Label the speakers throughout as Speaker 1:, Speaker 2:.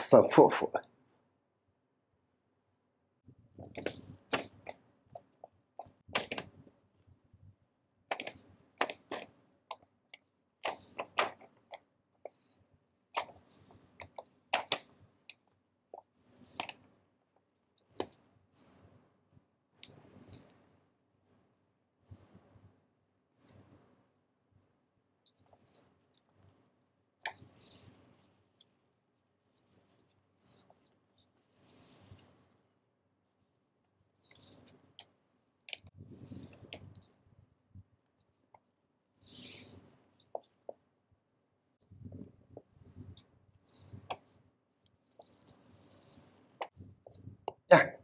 Speaker 1: 酸乎乎。Yeah.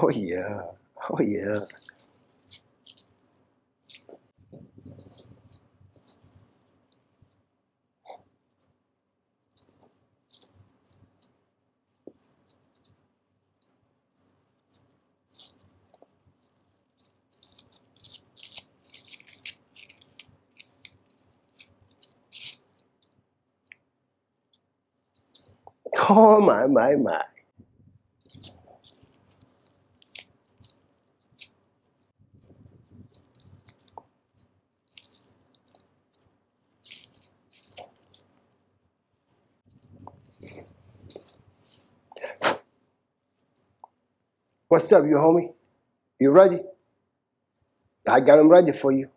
Speaker 1: Oh, yeah. Oh, yeah. Oh my, my, my. What's up, you homie? You ready? I got them ready for you.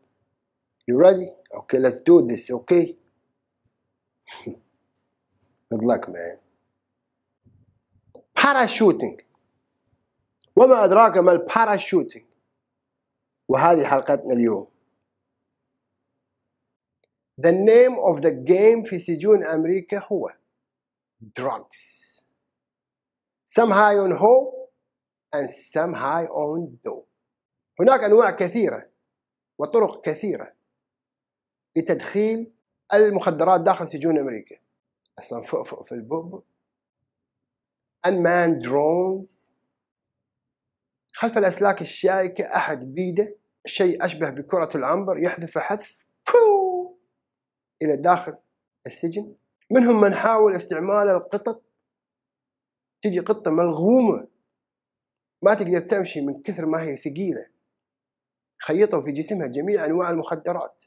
Speaker 1: You ready? Okay, let's do this, okay? Good luck, man. Parachuting. وما أدراك ما الباراشوتينج وهذه حلقتنا اليوم. The name of the game في سجون أمريكا هو drugs. Somehow and how and some high on dough هناك أنواع كثيرة وطرق كثيرة لتدخيل المخدرات داخل سجون أمريكا أصلا فوق فوق في البوب unmanned drones خلف الأسلاك الشائكة أحد بيده شيء أشبه بكرة العنبر يحذف حذف إلى داخل السجن منهم من حاول استعمال القطط تجي قطة ملغومة ما تقدر تمشي من كثر ما هي ثقيلة خيطوا في جسمها جميع أنواع المخدرات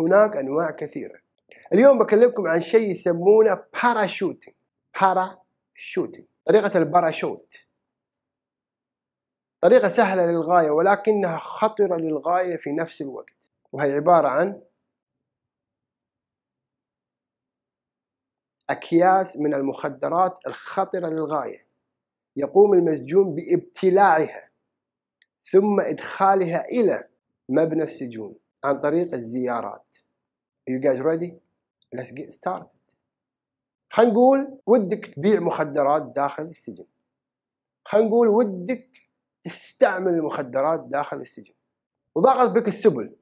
Speaker 1: هناك أنواع كثيرة اليوم بكلمكم عن شيء يسمونه باراشوتين باراشوتين طريقة الباراشوت طريقة سهلة للغاية ولكنها خطرة للغاية في نفس الوقت وهي عبارة عن أكياس من المخدرات الخطرة للغاية يقوم المسجون بابتلاعها ثم إدخالها إلى مبنى السجون عن طريق الزيارات You guys ready? Let's get started خنقول ودك تبيع مخدرات داخل السجن خنقول ودك تستعمل المخدرات داخل السجن وضاقت بك السبل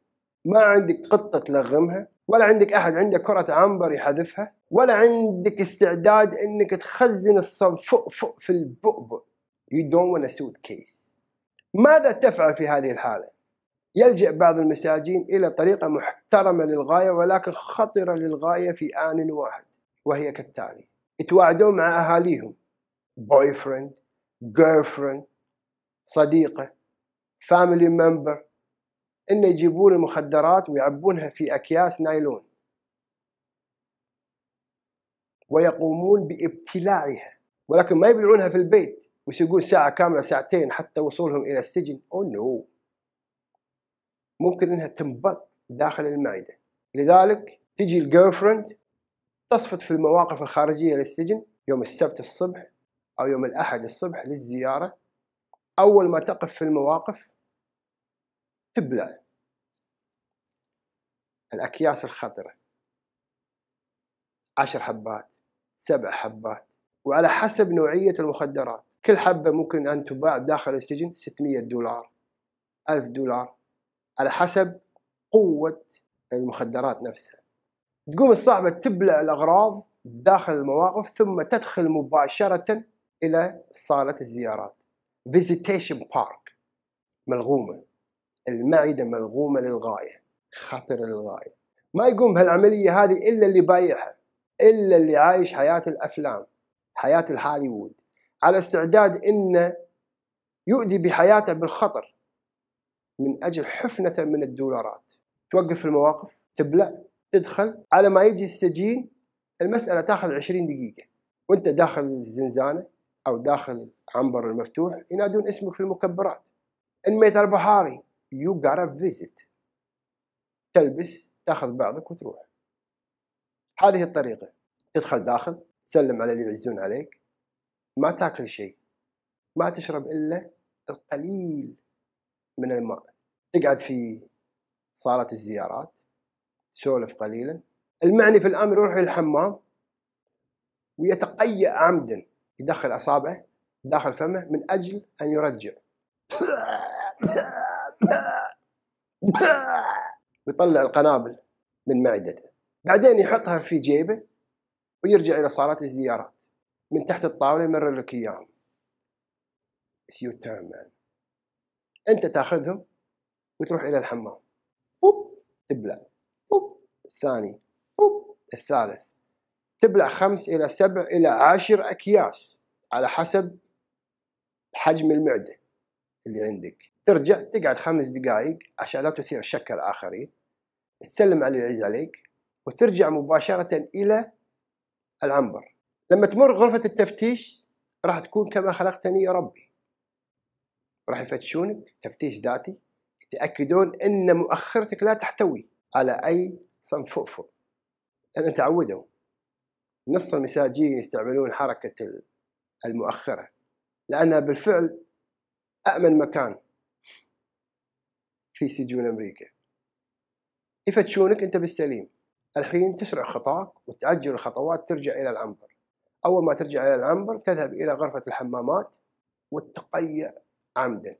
Speaker 1: ما عندك قطة تلغمها ولا عندك احد عندك كرة عنبر يحذفها ولا عندك استعداد انك تخزن الصن فوق فوق في البؤبؤ You don't want a suitcase ماذا تفعل في هذه الحالة؟ يلجأ بعض المساجين إلى طريقة محترمة للغاية ولكن خطرة للغاية في آن واحد وهي كالتالي يتواعدون مع أهاليهم boyfriend girlfriend صديقة family member انه يجيبون المخدرات ويعبونها في اكياس نايلون ويقومون بابتلاعها ولكن ما يبيعونها في البيت ويسوقون ساعة كاملة ساعتين حتى وصولهم إلى السجن أو oh نو no. ممكن أنها تنبط داخل المعدة لذلك تجي الجيرفرند تصفت في المواقف الخارجية للسجن يوم السبت الصبح أو يوم الأحد الصبح للزيارة أول ما تقف في المواقف تبلع الأكياس الخطرة عشر حبات سبع حبات وعلى حسب نوعية المخدرات كل حبة ممكن أن تباع داخل السجن 600 دولار 1000 دولار على حسب قوة المخدرات نفسها تقوم الصعبة تبلع الأغراض داخل المواقف ثم تدخل مباشرة إلى صالة الزيارات فيزيتيشن بارك ملغومة المعدة ملغومة للغاية خطر للغاية ما يقوم بهالعملية هذه إلا اللي بايعها إلا اللي عايش حياة الأفلام حياة الهوليوود على استعداد إنه يؤدي بحياته بالخطر من أجل حفنته من الدولارات توقف المواقف تبلع تدخل على ما يجي السجين المسألة تاخذ 20 دقيقة وانت داخل الزنزانة أو داخل عنبر المفتوح ينادون اسمك في المكبرات انميت البحاري يو gotta فيزيت تلبس تاخذ بعضك وتروح هذه الطريقة تدخل داخل تسلم على اللي يعزون عليك ما تاكل شيء ما تشرب إلا القليل من الماء تقعد في صالة الزيارات تسولف قليلا المعني في الأمر يروح للحمام ويتقيأ عمدا يدخل أصابعه داخل فمه من أجل أن يرجع ويطلع القنابل من معدته بعدين يحطها في جيبه ويرجع إلى صالات الزيارات من تحت الطاولة يمرر لك إياهم It's your turn man أنت تاخذهم وتروح إلى الحمام اوب تبلع اوب الثاني اوب الثالث تبلع خمس إلى سبع إلى عشر أكياس على حسب حجم المعدة اللي عندك ترجع تقعد خمس دقائق عشان لا تثير شك الآخرين تسلم على العز عليك وترجع مباشرة إلى العنبر لما تمر غرفة التفتيش راح تكون كما خلقتني يا ربي راح يفتشونك تفتيش ذاتي يتأكدون أن مؤخرتك لا تحتوي على أي صنفؤفؤ لأن تعودوا نص المساجين يستعملون حركة المؤخرة لأنها بالفعل أأمن مكان في سجون أمريكا يفتشونك أنت بالسليم الحين تسرع خطاك وتأجل الخطوات ترجع إلى العنبر أول ما ترجع إلى العنبر تذهب إلى غرفة الحمامات وتقيع عمدا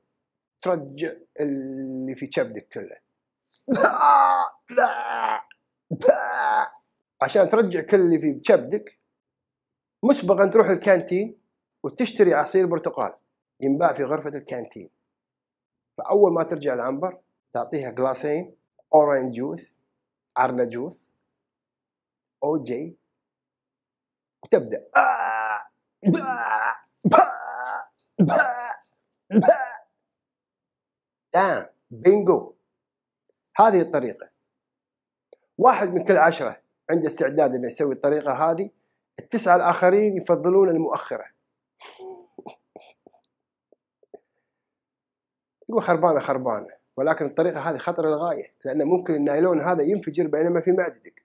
Speaker 1: ترجع اللي في كبدك كله عشان ترجع كل اللي في كبدك مسبقا تروح الكانتين وتشتري عصير برتقال ينباع في غرفة الكانتين فأول ما ترجع العنبر تعطيها جلاسين أورانج جوس جوس أو جي وتبدأ آه, آه،, آه،, آه، بينجو هذه الطريقة واحد من كل عشرة عنده استعداد انه يسوي الطريقة هذه التسعة الآخرين يفضلون المؤخرة يقول خربانه خربانه ولكن الطريقه هذه خطر للغايه لان ممكن النايلون هذا ينفجر بينما في معدتك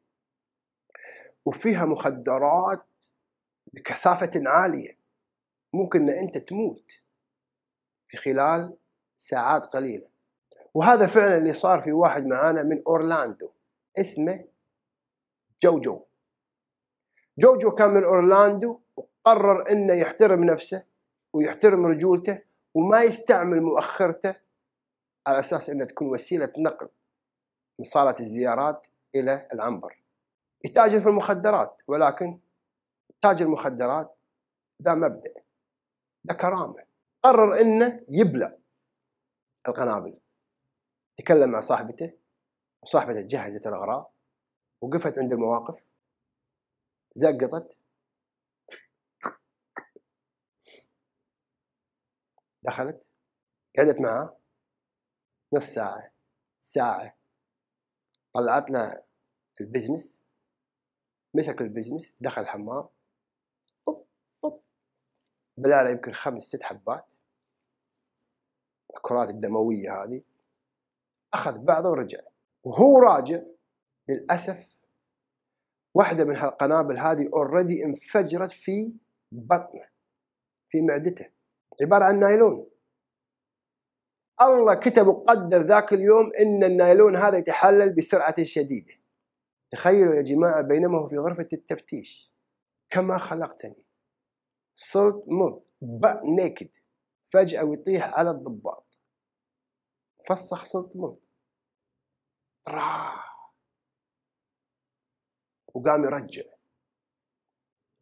Speaker 1: وفيها مخدرات بكثافه عاليه ممكن ان انت تموت في خلال ساعات قليله وهذا فعلا اللي صار في واحد معانا من اورلاندو اسمه جوجو جوجو كان من اورلاندو وقرر انه يحترم نفسه ويحترم رجولته وما يستعمل مؤخرته على أساس أنها تكون وسيلة نقل من صالة الزيارات إلى العنبر يتاجر في المخدرات ولكن تاجر المخدرات ذا مبدأ ذا كرامة قرر أنه يبلع القنابل تكلم مع صاحبته وصاحبته جهزت الأغراض وقفت عند المواقف زقطت دخلت قعدت معاه نص ساعة ساعة طلعت له البزنس مسك البزنس دخل الحمام بلع على يمكن خمس ست حبات الكرات الدموية هذه أخذ بعضه ورجع وهو راجع للأسف واحدة من هالقنابل هذه اوريدي انفجرت في بطنه في معدته عبارة عن نايلون الله كتب وقدر ذاك اليوم ان النايلون هذا يتحلل بسرعة شديدة تخيلوا يا جماعة بينما هو في غرفة التفتيش كما خلقتني صرت مو نيكد فجأة ويطيح على الضباط فصخ صرت مو وقام يرجع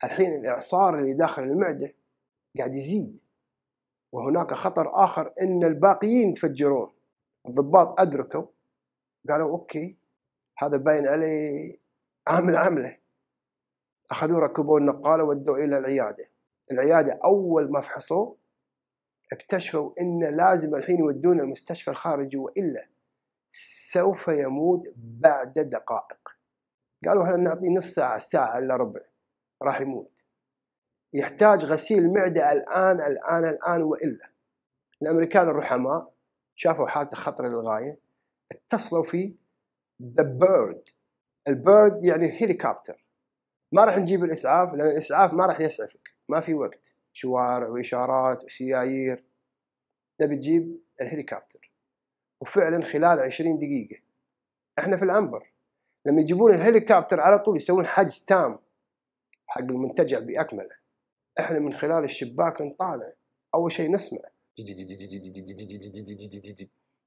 Speaker 1: الحين الاعصار اللي داخل المعده قاعد يزيد وهناك خطر آخر أن الباقيين يتفجرون الضباط أدركوا قالوا أوكي هذا باين عليه عامل عمله اخذوا ركبوا النقالة ودوه إلى العيادة العيادة أول ما فحصوه اكتشفوا أن لازم الحين يودونه المستشفى الخارجي وإلا سوف يموت بعد دقائق قالوا هل نعطيه نص ساعة ساعة إلا ربع راح يموت يحتاج غسيل معدة الآن الآن الآن وإلا الأمريكان الرحماء شافوا حالته خطرة للغاية اتصلوا في ذا بيرد البيرد يعني الهليكوبتر ما راح نجيب الإسعاف لأن الإسعاف ما راح يسعفك ما في وقت شوارع وإشارات وسيايير نبي تجيب الهليكوبتر وفعلا خلال 20 دقيقة احنا في العنبر لما يجيبون الهليكوبتر على طول يسوون حجز تام حق المنتجع بأكمله احنا من خلال الشباك نطالع اول شيء نسمع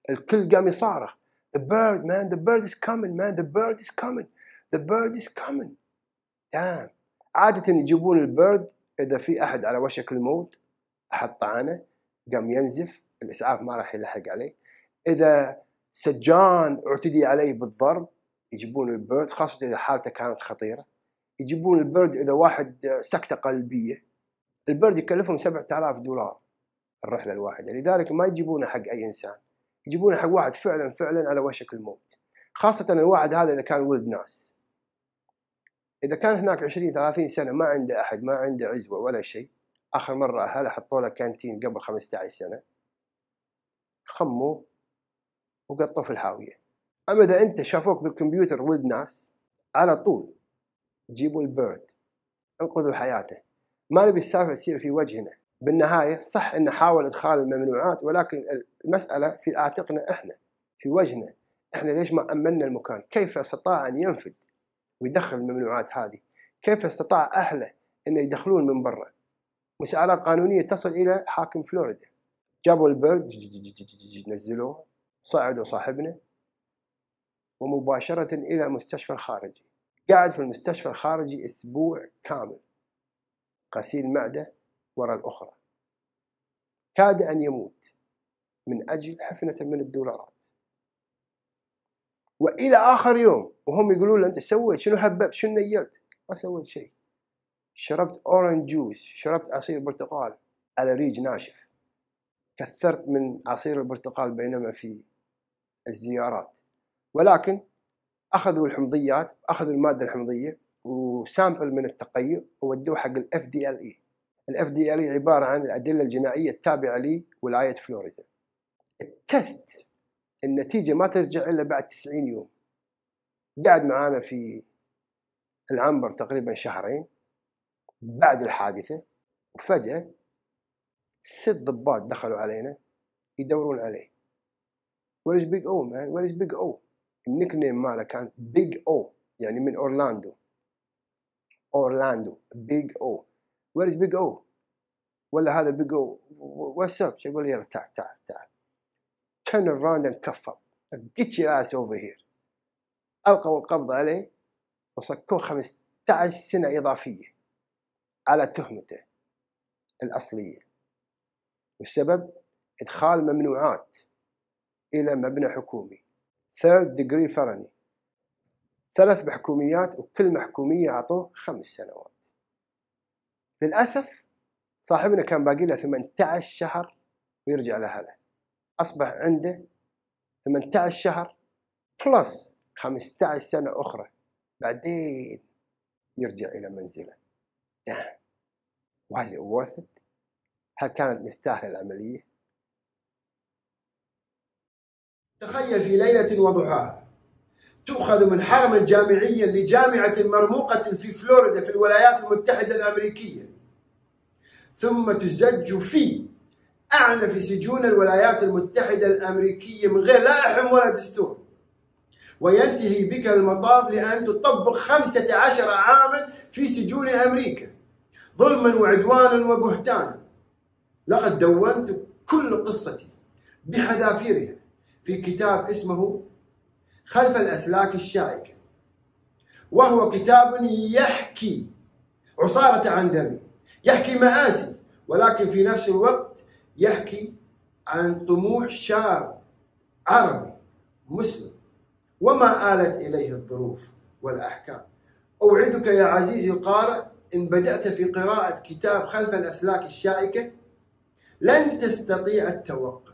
Speaker 1: الكل قام يصارخ The bird man the bird is coming man the bird is coming the bird is coming damn عادة يجيبون البرد إذا في أحد على وشك الموت أحد طعنه قام ينزف الإسعاف ما راح يلحق عليه إذا سجان اعتدي عليه بالضرب يجيبون البرد خاصة إذا حالته كانت خطيرة يجيبون البرد إذا واحد سكتة قلبية البرد يكلفهم 7000 دولار الرحلة الواحدة لذلك ما يجيبونه حق أي إنسان يجيبونه حق واحد فعلا فعلا على وشك الموت خاصة الواحد هذا إذا كان ولد ناس إذا كان هناك 20 30 سنة ما عنده أحد ما عنده عزوة ولا شيء آخر مرة أهله حطوا له كانتين قبل 15 سنة خموه وقطوه في الحاوية أما إذا أنت شافوك بالكمبيوتر ولد ناس على طول جيبوا البرد انقذوا حياته ما نبي السالفة تصير في وجهنا بالنهاية صح أن حاول إدخال الممنوعات ولكن المسألة في أعتقنا إحنا في وجهنا إحنا ليش ما أمنا المكان كيف استطاع أن ينفذ ويدخل الممنوعات هذه كيف استطاع أهله أن يدخلون من برا مساءلات قانونية تصل إلى حاكم فلوريدا جابوا البرد نزلوه صعدوا صاحبنا ومباشرة إلى مستشفى الخارجي قاعد في المستشفى الخارجي أسبوع كامل غسيل معدة وراء الأخرى كاد أن يموت من أجل حفنة من الدولارات وإلى آخر يوم وهم يقولون له أنت سويت شنو هببت شنو نيلت ما سويت شيء شربت أورنج جوس شربت عصير برتقال على ريج ناشف كثرت من عصير البرتقال بينما في الزيارات ولكن أخذوا الحمضيات أخذوا المادة الحمضية وسامبل من التقييم وودوه حق الاف دي ال اي الاف دي ال اي e عباره عن الادله الجنائيه التابعه لولايه فلوريدا التست النتيجه ما ترجع الا بعد 90 يوم قعد معانا في العنبر تقريبا شهرين بعد الحادثه وفجاه ست ضباط دخلوا علينا يدورون عليه وير از بيج او مان وير از بيج او النيك نيم ماله كان بيج او يعني من اورلاندو اورلاندو بيج او وير از بيج او ولا هذا بيج او واتس اب يقول يلا تعال تعال تعال turn around and cuff up get your ass over here القوا القبض عليه وصكوه 15 سنه اضافيه على تهمته الاصليه والسبب ادخال ممنوعات الى مبنى حكومي ثيرد degree felony ثلاث محكوميات وكل محكومية أعطوه خمس سنوات للأسف صاحبنا كان باقي له 18 شهر ويرجع لأهله أصبح عنده 18 شهر بلس 15 سنة أخرى بعدين يرجع إلى منزله ده. نعم. was it worth it هل كانت مستاهلة العملية تخيل في ليلة وضحاها تؤخذ من حرم الجامعية لجامعة مرموقة في فلوريدا في الولايات المتحدة الأمريكية ثم تزج في أعنف سجون الولايات المتحدة الأمريكية من غير أحم ولا دستور وينتهي بك المطاف لأن تطبق 15 عاما في سجون أمريكا ظلما وعدوانا وبهتانا لقد دونت كل قصتي بحذافيرها في كتاب اسمه خلف الأسلاك الشائكة وهو كتاب يحكي عصارة عن دمي يحكي مآسي ولكن في نفس الوقت يحكي عن طموح شاب عربي مسلم وما آلت إليه الظروف والأحكام أوعدك يا عزيزي القارئ إن بدأت في قراءة كتاب خلف الأسلاك الشائكة لن تستطيع التوقف